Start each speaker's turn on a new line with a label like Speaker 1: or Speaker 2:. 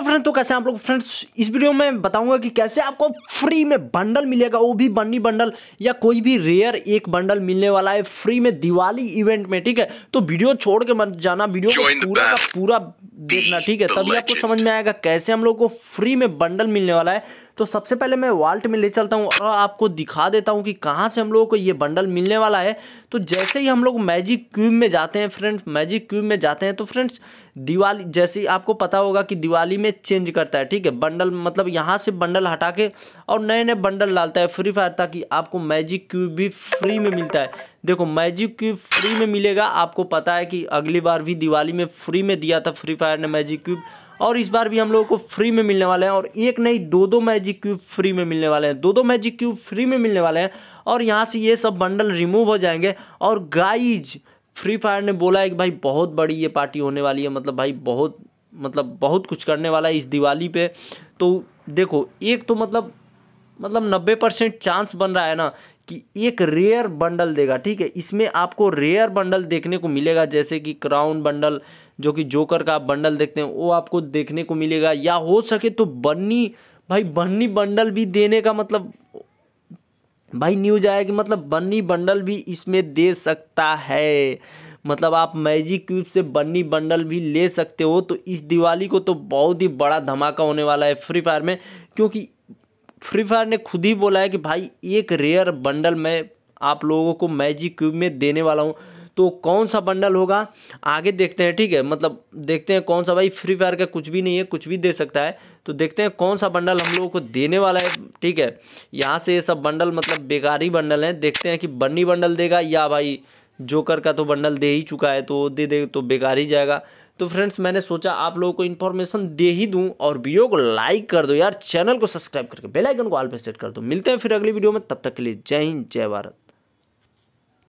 Speaker 1: hello friends तो कैसे आप लोग फ्रेंड्स इस वीडियो में बताऊंगा कि कैसे आपको फ्री में बंडल मिलेगा वो भी बन्नी बंडल या कोई भी रेयर एक बंडल मिलने वाला है फ्री में दिवाली इवेंट में ठीक है तो वीडियो छोड़ के मत जाना वीडियो पूरा का पूरा देखना ठीक है तभी आपको समझ में आएगा कैसे हम लोग को फ्री में बंडल मिलने वाला है तो सबसे पहले मैं वाल्ट में ले चलता हूँ और आपको दिखा देता हूँ कि कहाँ से हम लोगों को ये बंडल मिलने वाला है तो जैसे ही हम लोग मैजिक क्यूब में जाते हैं फ्रेंड्स मैजिक क्यूब में जाते हैं तो फ्रेंड्स दिवाली जैसे ही आपको पता होगा कि दिवाली में चेंज करता है ठीक है बंडल मतलब यहाँ से बंडल हटा के और नए नए बंडल डालता है फ्री फायर ताकि आपको मैजिक क्यूब भी फ्री में मिलता है देखो मैजिक क्यूब फ्री में मिलेगा आपको पता है कि अगली बार भी दिवाली में फ्री में दिया था फ्री फायर ने मैजिक क्यूब और इस बार भी हम लोगों को फ्री में मिलने वाले हैं और एक नहीं दो दो मैजिक क्यूब फ्री में मिलने वाले हैं दो दो मैजिक क्यूब फ्री में मिलने वाले हैं और यहाँ से ये सब बंडल रिमूव हो जाएंगे और गाइज फ्री फायर ने बोला है कि भाई बहुत बड़ी ये पार्टी होने वाली है मतलब भाई बहुत मतलब बहुत कुछ करने वाला है इस दिवाली पे तो देखो एक तो मतलब मतलब नब्बे परसेंट चांस बन रहा है ना कि एक रेयर बंडल देगा ठीक है इसमें आपको रेयर बंडल देखने को मिलेगा जैसे कि क्राउन बंडल जो कि जोकर का आप बंडल देखते हैं वो आपको देखने को मिलेगा या हो सके तो बन्नी भाई बन्नी बंडल भी देने का मतलब भाई न्यूज आया कि मतलब बन्नी बंडल भी इसमें दे सकता है मतलब आप मैजिक क्यूब से बन्नी बंडल भी ले सकते हो तो इस दिवाली को तो बहुत ही बड़ा धमाका होने वाला है फ्री फायर में क्योंकि फ्री फायर ने खुद ही बोला है कि भाई एक रेयर बंडल मैं आप लोगों को मैजिक क्यूब में देने वाला हूँ तो कौन सा बंडल होगा आगे देखते हैं ठीक है मतलब देखते हैं कौन सा भाई फ्री फायर का कुछ भी नहीं है कुछ भी दे सकता है तो देखते हैं कौन सा बंडल हम लोगों को देने वाला है ठीक है यहाँ से ये सब बंडल मतलब बेकार ही बंडल है देखते हैं कि बन्नी बंडल देगा या भाई जोकर का तो बंडल दे ही चुका है तो दे दे तो बेकार ही जाएगा तो फ्रेंड्स मैंने सोचा आप लोगों को इन्फॉर्मेशन दे ही दूँ और वीडियो को लाइक कर दो यार चैनल को सब्सक्राइब करके बेलाइकन को ऑल पर सेट कर दो मिलते हैं फिर अगली वीडियो में तब तक के लिए जय हिंद जय भारत